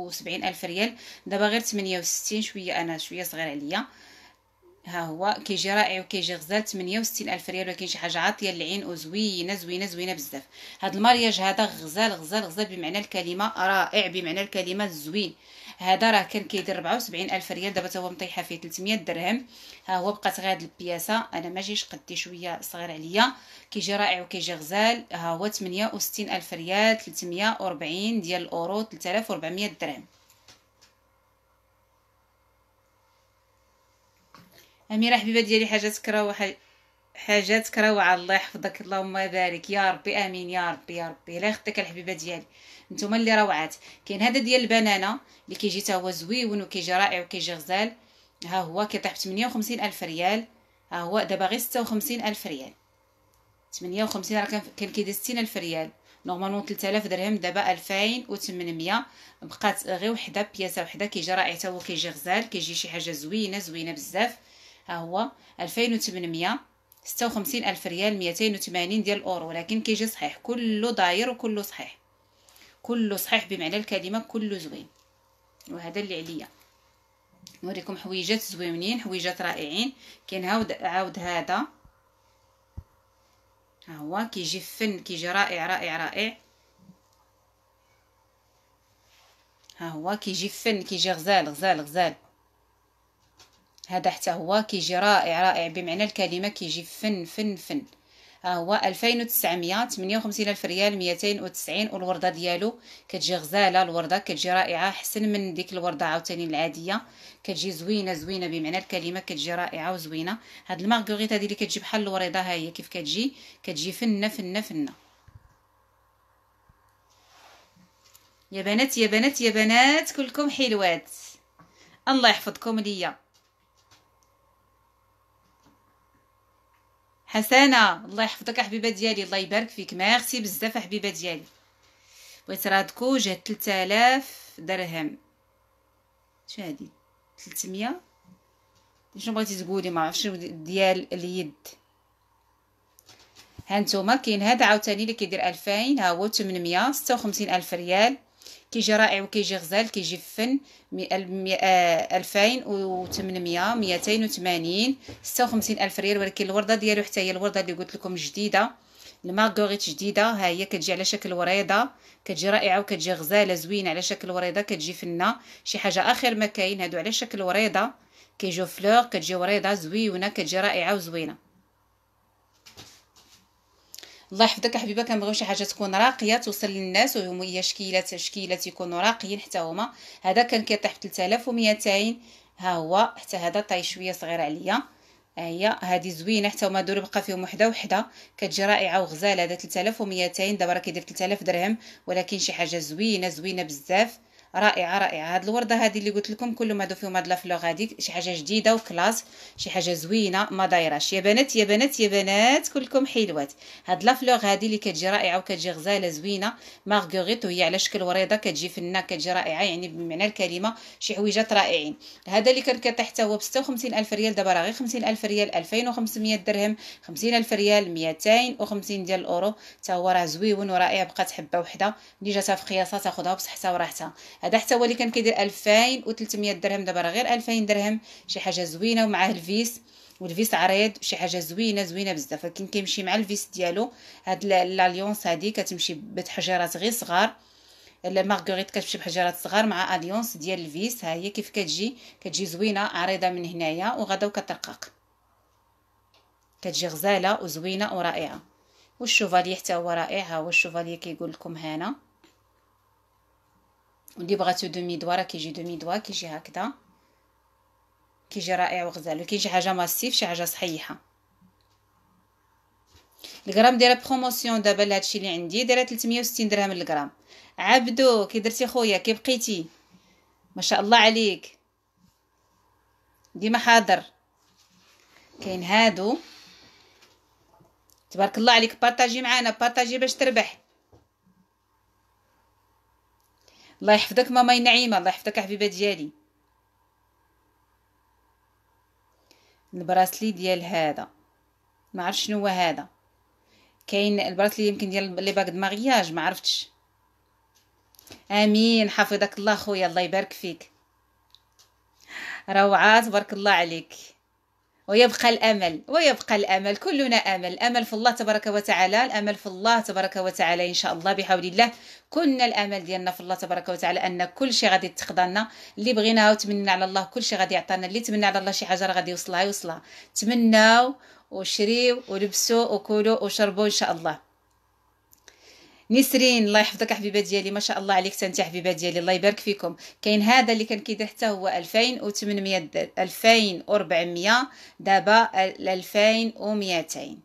وسبعين ألف ريال دابا غير تمنية وستين شوية أنا شوية صغير عليا ها هو كيجي رائع وكيجي غزال وستين الف ريال ولكن شي حاجه عاطيه للعين وزوينه زوينه زوينه بزاف هاد المارياج هذا غزال غزال غزال بمعنى الكلمه رائع بمعنى الكلمه زوين هذا راه كان كيدير 74000 ريال دابا هو مطيحه فيه 300 درهم ها هو بقات غير هاد البياسه انا ما جيش قدي شويه صغير عليا كيجي رائع وكيجي غزال ها هو 68000 ريال 340 ديال الاورو 3400 درهم اميره حبيبه ديالي حاجاتك راه حاجاتك روعه الله يحفظك اللهم بارك يا ربي امين يا ربي يا ربي لا يخطيك الحبيبه ديالي نتوما اللي روعات كاين هذا ديال البنانه اللي كيجي تا هو زويون وكيجي رائع وكيجي غزال ها هو كيطيح ب 58 الف ريال ها هو دابا غير 56 الف ريال 58 راه كان كيدير 60 الف ريال نورمالمون 3000 درهم دابا 2800 بقات غير وحده بياسه وحده كيجي رائع تا هو كيجي غزال كيجي شي حاجه زوينه زوينه بزاف ها هو 2800 56 ألف ريال 280 ديال الأورو ولكن كيجي صحيح كله داير وكله صحيح كله صحيح بمعنى الكلمة كله زوين وهذا اللي عليا نوريكم حويجات زوينين حويجات رائعين كنعاود عاود هذا ها هو كيجي فن كيجي رائع رائع رائع ها هو كيجي فن كيجي غزال غزال غزال هذا حتى هو كيجي رائع رائع بمعنى الكلمه كيجي فن فن فن ها هو 2958 الف ريال 290 والورده ديالو كتجي غزاله الورده كتجي رائعه احسن من ديك الورده عاوتاني العاديه كتجي زوينه زوينه بمعنى الكلمه كتجي رائعه وزوينه هاد المارغريت هادي اللي كتجي بحال الوريضه ها هي كيف كتجي كتجي فنه فنه فنه يا بنات يا بنات يا بنات كلكم حلوات الله يحفظكم ليا حسنه الله يحفظك حبيبه ديالي الله يبارك فيك ميرسي بزاف حبيبه ديالي بغيت رادكو جات 3000 درهم شنو هادي 300 شنو بغيتي تقولي ما عرفتش ديال اليد ها نتوما كاين هذا عاوتاني اللي كيدير 2000 ها هو 856 الف ريال كيجي رائع وكيجي غزال كيجي فن 2800 280 خمسين الف ريال ولكن الورده ديالو حتى هي الورده اللي قلت لكم جديده المارغريت جديده ها هي كتجي على شكل وريضه كتجي رائعه وكتجي غزاله زوينه على شكل وريضه كتجي فنه شي حاجه اخر ما كاين هادو على شكل وريضه كيجيو فلور كتجي وريضه زويونه كتجي رائعه وزوينه الله يحفظك حبيبه كنبغيو شي حاجه تكون راقيه توصل للناس وهم هي شكيلات شكيلات يكونوا راقيين حتى هما هذا كان كيطيح ب 3200 ها هو حتى هذا طاي شويه صغير عليا هي هذه زوينه حتى هما دول بقى فيهم وحده وحده كتجي رائعه وغزاله هذا 3200 دابا راه كيدير 3000 درهم ولكن شي حاجه زوينه زوينه بزاف رائعه رائعه هاد الورده هذه اللي قلت لكم كل ما دو فيهم هاد لافلوغ هادي شي حاجه جديده وكلاس شي حاجه زوينه ما دايراش يا بنات يا بنات يا بنات كلكم حلوات هاد لافلوغ هادي اللي كتجي رائعه وكتجي غزاله زوينه مارغوريت وهي على شكل وريضه كتجي فنه كتجي رائعه يعني بمعنى الكلمه شي حويجات رائعين هذا اللي كان كيطيح حتى هو ب 56000 ريال دابا راه غير 50000 ريال 2500 درهم 50000 ريال 250 ديال الاورو حتى هو راه زويون ورائع بقات حبه وحده اللي جاتها في قياسها تاخذها بصحتها وراحتها هذا حتى هو اللي كان كيدير 2300 درهم دابا راه غير 2000 درهم شي حاجه زوينه ومعاه الفيس والفيس عريض شي حاجه زوينه زوينه بزاف ولكن كيمشي مع الفيس ديالو هاد لاليونس هادي كتمشي بتحجيرات غير صغار مارغريت كتمشي بحجيرات صغار مع اليونس ديال الفيس ها هي كيف كتجي كتجي زوينه عريضه من هنايا وغدا وكترقق كتجي غزاله وزوينه ورائعه والشوفالي حتى هو رائع ها هو الشوفالي كيقول لكم هنا ودي بغاتو دومي دوا راه كيجي دومي دوا كيجي هكذا كيجي رائع وغزال وكيجي حاجه ماسيف شي حاجه صحيحه الغرام دايره بروموسيون دابا لهادشي اللي عندي دايره 360 درهم للغرام عبدو كي درتي خويا كي بقيتي ما شاء الله عليك ديما حاضر كاين هادو تبارك الله عليك بارطاجي معانا بارطاجي باش تربح الله يحفظك ماماي نعيمه الله يحفظك حبيبه ديالي البراسلي ديال هذا ما عرف شنو هو هذا كاين البراسلي يمكن ديال لي باك مارياج ما عرفتش امين حفظك الله خويا الله يبارك فيك روعه تبارك الله عليك ويبقى الامل ويبقى الامل كلنا امل امل في الله تبارك وتعالى الامل في الله تبارك وتعالى ان شاء الله بحول الله كلنا الامل ديالنا في الله تبارك وتعالى ان كل شيء غادي تقضى اللي بغيناه وتمنى على الله كل شيء غادي يعطينا اللي تمنى على الله شي حاجه راه غادي يوصلها يوصلها تمناو وشريو ولبسوا وكلوا وشربوا ان شاء الله نسرين الله يحفظك حبيبه ديالي ما شاء الله عليك انت حبيبه ديالي الله يبارك فيكم كاين هذا اللي كان كيدير حتى هو 2800 2400 دابا 2200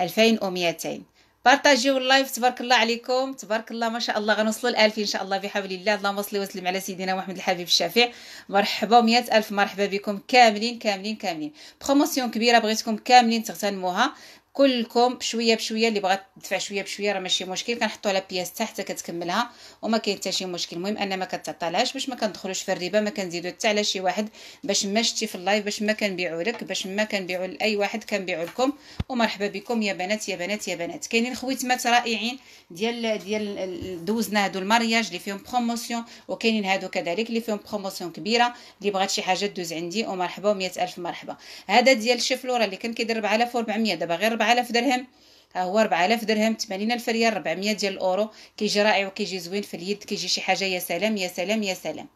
2200 بارطاجيو اللايف تبارك الله عليكم تبارك الله ما شاء الله غنوصلوا ل 1000 ان شاء الله بحول الله اللهم صل وسلم على سيدنا محمد الحبيب الشافع مرحبا مئة الف مرحبا بكم كاملين كاملين كاملين بروموسيون كبيره بغيتكم كاملين تغتنموها كلكم بشويه بشويه اللي بغات تدفع شويه بشويه راه ماشي مشكل كنحطو على بياس تحت كتكملها وما كاين حتى شي مشكل المهم انا ما كتعطلهاش باش ما كندخلوش في الربا ما كنزيدو حتى على شي واحد باش ما شتي في اللايف باش ما كنبيعو لك باش ما كنبيعو لاي واحد كنبيعو لكم ومرحبا بكم يا بنات يا بنات يا بنات كاينين خويتمات رائعين ديال ديال دوزنا هادو المارياج اللي فيهم بروموسيون وكاينين هادو كذلك اللي فيهم بروموسيون كبيره اللي بغات شي حاجه دوز عندي ومرحبا و الف مرحبا هذا ديال شيفلورا اللي كان كيدير 4400 دابا غير 4000 درهم ها هو 4000 درهم 80000 ريال 400 ديال الاورو كيجي رائع وكيجي زوين في اليد كيجي شي حاجه يا سلام يا سلام يا سلام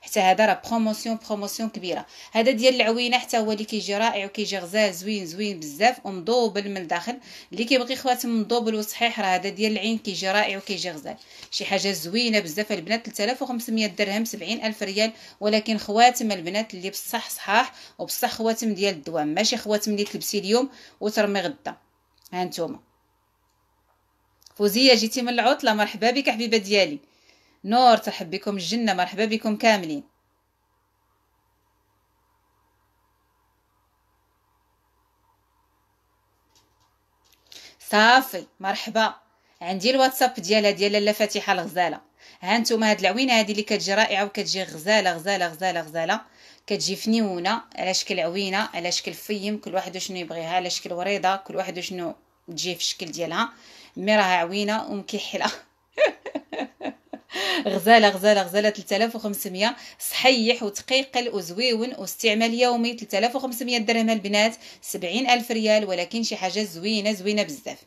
حتى هذا راه بروموسيون بروموسيون كبيره هذا ديال العوينه حتى هو اللي كيجي رائع وكيجي غزال زوين زوين بزاف ومضوبل من الداخل اللي كيبغي خواتم مضوبل وصحيح راه هذا ديال العين كيجي رائع وكيجي غزال شي حاجه زوينه بزاف البنات 3500 درهم 70000 ريال ولكن خواتم البنات اللي بصح صحاح وبصح خواتم ديال الدوام ماشي خواتم اللي تلبسي اليوم وترمي غدا هانتوما فوزيه جيتي من العطله مرحبا بك حبيبه ديالي نور ترحب بكم الجنة مرحبا بكم كاملين صافي مرحبا عندي الواتساب ديالها ديال لاله فاتحه الغزاله ها نتوما هاد العوينه هادي اللي كتجي رائعه وكتجي غزاله غزاله غزاله غزاله كتجي فنيونه على شكل عوينه على شكل فيم كل واحد شنو يبغيها على شكل وريضه كل واحد شنو تجي في الشكل ديالها مي راها عوينه ومكحله غزاله غزاله غزاله 3500 صحيح وتقيقل وزويون واستعمال يومي 3500 درهم البنات 70000 ريال ولكن شي حاجه زوينه زوينه بزاف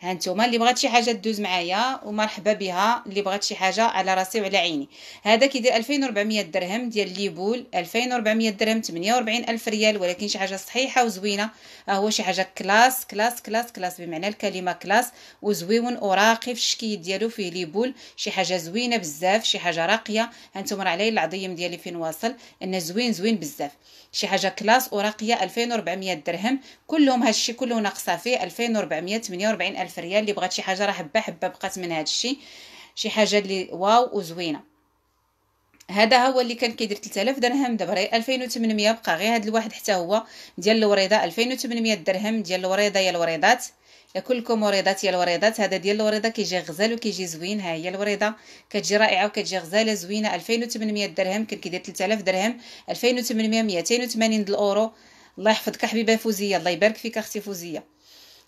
هانتوما اللي بغات شي حاجه دوز معايا ومرحبا بها اللي بغات شي حاجه على راسي وعلى عيني هذا كيدير 2400 درهم ديال ليبول 2400 درهم 48 الف ريال ولكن شي حاجه صحيحه وزوينه ها هو شي حاجه كلاس كلاس كلاس كلاس بمعنى الكلمه كلاس وزويون وراقي في الشكل ديالو فيه ليبول شي حاجه زوينه بزاف شي حاجه راقيه هانتوما راه علي العظيم ديالي فين واصل ان زوين زوين بزاف شي حاجه كلاس وراقيه 2400 درهم كلهم هادشي كله ناقصه فيه 2448 الف ألف ريال اللي بغات شي حاجه راه حبه حبه بقات من هذا الشيء شي حاجه اللي واو وزوينه هذا هو اللي كان كيدير 3000 درهم دابا 2800 بقى غير هذا الواحد حتى هو ديال الوريضه 2800 درهم ديال الوريضه يا الوريضات يا كلكم وريضات يا الوريضات هذا ديال الوريضه كيجي غزال وكيجي زوين ها هي الوريضه كتجي رائعه وكتجي غزاله زوينه 2800 درهم كان كيدير 3000 درهم 2800 280 الاورو الله يحفظك حبيبه فوزيه الله يبارك فيك اختي فوزيه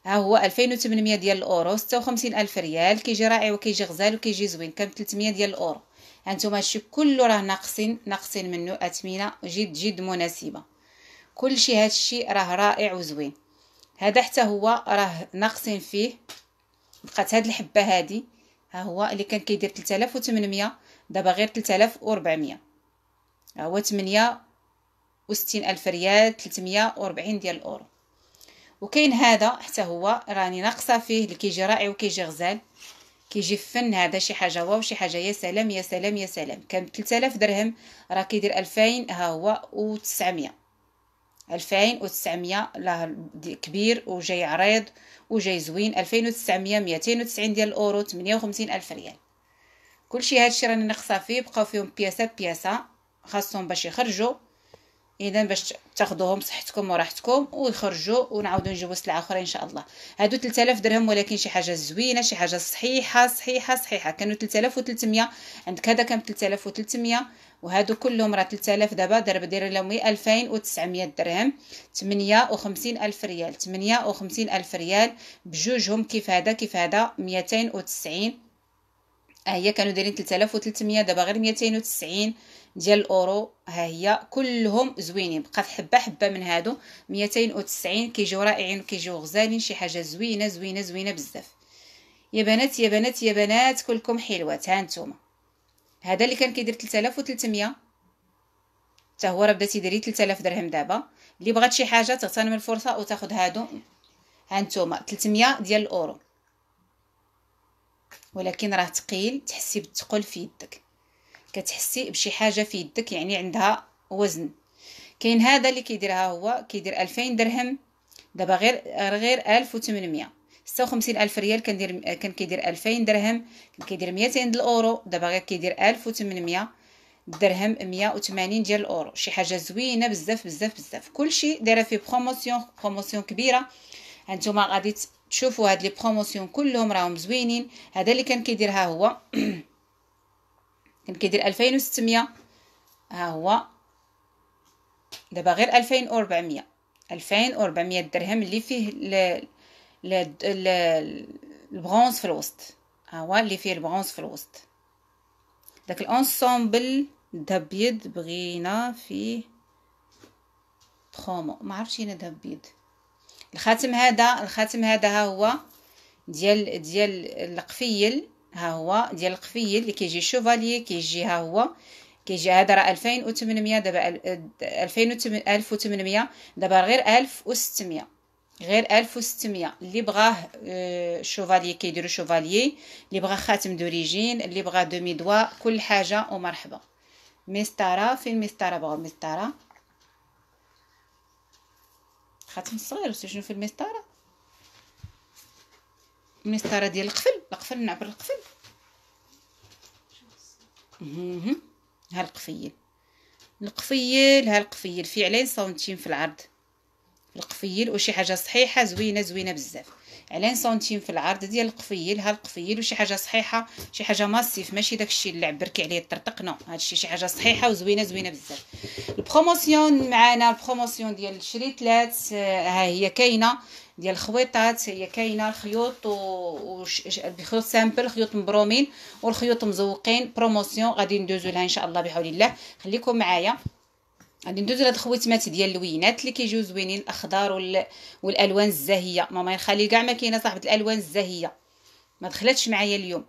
ها هو 2800 ديال الاورو 56000 ريال كيجي رائع وكيجي غزال وكيجي زوين كان 300 ديال الاورو هانتوما هادشي كله راه ناقصين ناقصين منه اثمنه جد جد مناسبه كلشي هادشي راه رائع وزوين هذا حتى هو راه ناقصين فيه بقات هاد الحبه هادي ها هو اللي كان كيدير 3800 دابا غير 3400 ها هو 8 وستين ألف ريال 340 ديال الأورو وكاين هذا حتى هو راني ناقصه فيه اللي كيجي رائع وكيجي غزال كيجي فن هذا شي حاجه واو شي حاجه يا سلام يا سلام يا سلام كان 3000 درهم راه كيدير 2000 ها هو و900 2900 لا كبير وجاي عريض وجاي زوين 2900 290 ديال الاورو 58 الف ريال كلشي هادشي راني ناقصه فيه بقاو فيهم بياسه بياسه خاصهم باش يخرجوا اذا باش تاخذوهم صحتكم وراحتكم ويخرجوا ونعاودوا نجيبوا سلعه اخرى ان شاء الله هادو 3000 درهم ولكن شي حاجه زوينه شي حاجه صحيحه صحيحه صحيحه كانوا 3300 عندك هذا كان 3300 وهادو كلهم راه 3000 دابا ضرب دير لهم 2900 درهم 58000 ريال 58000 ريال بجوجهم كيف هذا كيف هذا 290 ها هي كانوا دايرين 3300 دابا غير 290 ديال الاورو ها هي كلهم زوينين بقات حبه حبه من هادو 290 كيجيو رائعين وكيجيو غزالين شي حاجه زوينه زوينه زوينه بزاف يا بنات يا بنات يا بنات كلكم حلوات ها نتوما هذا اللي كان كيدير 3300 حتى هو راه بدا تيدير 3000 درهم دابا اللي بغات شي حاجه تغتنم الفرصه وتاخذ هادو ها نتوما 300 ديال الاورو ولكن راه تقيل تحسي بالثقل في يدك كتحسي بشي حاجه في يدك يعني عندها وزن كاين هذا اللي كيديرها هو كيدير 2000 درهم دابا غير غير 1800 56 الف ريال كندير كان كيدير 2000 درهم كان كيدير 200 د الاورو دابا غير كيدير 1800 درهم 180 ديال الاورو شي حاجه زوينه بزاف بزاف بزاف كلشي دايره في بروموسيون بروموسيون كبيره هانتوما غادي تشوفوا هاد لي بروموسيون كلهم راهم زوينين هذا اللي كان كيديرها هو كان كيدير 2600 ها هو دابا غير 2400 2400 درهم اللي فيه ل... ل... ل... البرونز في الوسط ها هو اللي فيه البرونز في الوسط داك الانسومبل دابيد بيض بغينا فيه برومو ما عرفتش هنا ذهب بيض الخاتم هذا الخاتم هذا ها هو ديال ديال القفيل ها هو ديال القفيل اللي كيجي شوفالي كيجي ها هو كيجي هذا راه 2800 دابا 2800 دابا غير 1600 غير 1600 اللي بغاه آه، شوفالي كيديروا شوفالي اللي بغاه خاتم دوريجين اللي بغاه دومي دوا كل حاجه ومرحبا مسطره فين مسطره بغاو مسطره خاتم صغير شنو في المسطره المسطره ديال القفل القفل نعبر القفل ها القفيل القفيل ها القفيل فعلين سنتيم في العرض القفيل وشي حاجه صحيحه زوينه زوينه بزاف على سنتيم في العرض ديال القفيل ها القفيل وشي حاجه صحيحه شي حاجه ماسيف ماشي داكشي اللي بركي عليه الطرطق نو هادشي شي حاجه صحيحه وزوينه زوينه بزاف البروموسيون معنا البروموسيون ديال الشريتلات آه، ها هي كاينه ديال الخويطات هي كاينه الخيوط و الخيوط سامبل خيوط مبرومين والخيوط مزوقين بروموسيون غادي ندوزو لها ان شاء الله بحول الله خليكم معايا غادي ندوزو لهاد الخويتمات ديال اللوينات اللي كيجيو زوينين الاخضر وال... والالوان الزاهيه ماما يخلي كاع ما كاينه صاحبه الالوان الزاهيه ما دخلتش معايا اليوم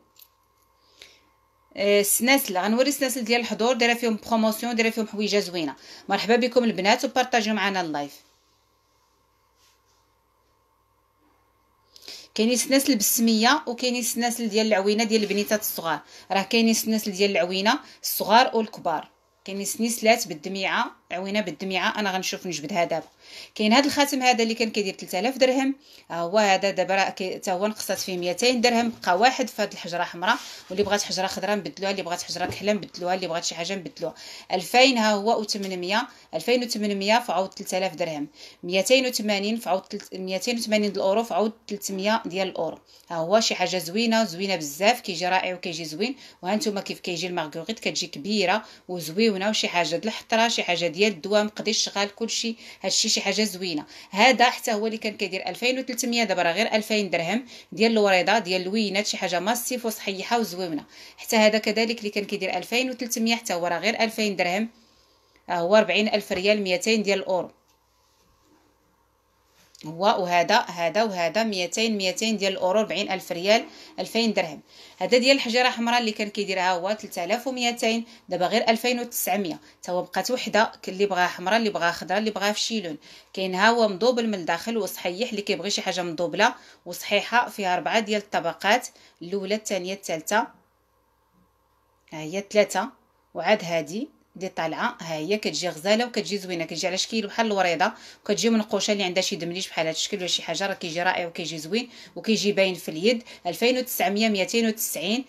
السناسل آه غنوري السناسل ديال الحضور دايره فيهم بروموسيون دايره فيهم حويجه زوينه مرحبا بكم البنات وبارطاجيو معنا اللايف كاينين السناسل بالسميه وكاينين السناسل ديال العوينه ديال البنيتات الصغار راه كاينين السناسل ديال العوينه الصغار والكبار كاينين سنيسلات بالدميعه عوينه بالدميعه انا غنشوف نجبدها دابا كاين هذا الخاتم هذا اللي كان كيدير 3000 درهم ها آه، هو هذا دابا حتى هو نقصات فيه 200 درهم بقى واحد في هذه الحجره حمراء واللي بغات حجره خضراء نبدلوها اللي بغات حجره كحله نبدلوها اللي بغات شي حاجه نبدلوها 2000 ها هو و800 2800 في عوض 3000 درهم 280 في عوض 280 الاورو في عوض 300 ديال الاورو ها هو شي حاجه زوينه زوينه بزاف كيجي رائع وكيجي زوين وها نتوما كيف كيجي المارغريت كتجي كبيره وزويونه وشي حاجه د الحطره شي حاجه ديال ديال الدواء مقضي الشغال كلشي هادشي شي حاجه زوينه هذا حتى هو اللي كان كيدير 2300 دابا راه غير 2000 درهم ديال الوريضه ديال اللوينات شي حاجه ماسيف وصحيحه وزوينه حتى هذا كذلك اللي كان كيدير 2300 حتى هو راه غير 2000 درهم ها آه، هو 40000 ريال 200 ديال الاورو هو وهذا هذا وهذا 200 200 ديال الاورو 40000 ريال 2000 درهم هذا ديال الحجيره حمراء اللي كان كيديرها هو 3200 دابا غير 2900 تا هو بقات وحده اللي بغاها حمراء اللي بغاها خضراء اللي بغاها في شي لون كاين ها هو مضوبل من الداخل وصحيح اللي كيبغي شي حاجه مضوبله وصحيحه فيها اربعه ديال الطبقات الاولى الثانيه الثالثه ها هي ثلاثه وعاد هذه دي طالعه ها هي كتجي غزاله وكتجي زوينه كتجي على شكل بحال الوريضه وكتجي منقوشه اللي عندها شي دمليش بحال هذا الشكل ولا شي حاجه راه كيجي رائع وكيجي زوين وكيجي باين في اليد 2900 290